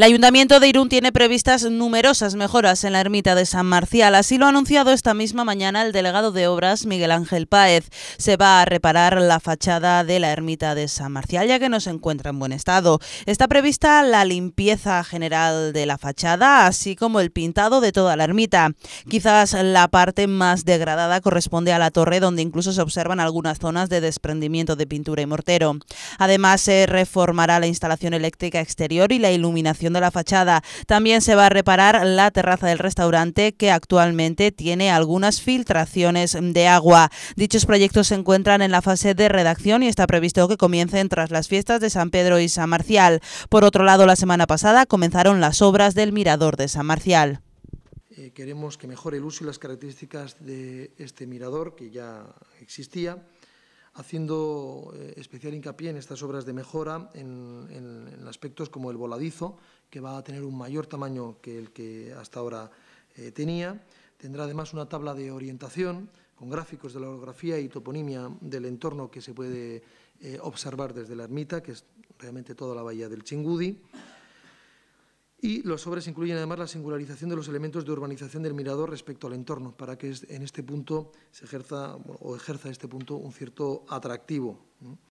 El Ayuntamiento de Irún tiene previstas numerosas mejoras en la ermita de San Marcial. Así lo ha anunciado esta misma mañana el delegado de Obras, Miguel Ángel Páez. Se va a reparar la fachada de la ermita de San Marcial, ya que no se encuentra en buen estado. Está prevista la limpieza general de la fachada, así como el pintado de toda la ermita. Quizás la parte más degradada corresponde a la torre, donde incluso se observan algunas zonas de desprendimiento de pintura y mortero. Además, se reformará la instalación eléctrica exterior y la iluminación de la fachada. También se va a reparar la terraza del restaurante que actualmente tiene algunas filtraciones de agua. Dichos proyectos se encuentran en la fase de redacción y está previsto que comiencen tras las fiestas de San Pedro y San Marcial. Por otro lado, la semana pasada comenzaron las obras del mirador de San Marcial. Eh, queremos que mejore el uso y las características de este mirador que ya existía haciendo eh, especial hincapié en estas obras de mejora en, aspectos como el voladizo, que va a tener un mayor tamaño que el que hasta ahora eh, tenía. Tendrá además una tabla de orientación con gráficos de la orografía y toponimia del entorno que se puede eh, observar desde la ermita, que es realmente toda la bahía del Chingudi. Y los sobres incluyen además la singularización de los elementos de urbanización del mirador respecto al entorno, para que en este punto se ejerza o ejerza este punto un cierto atractivo.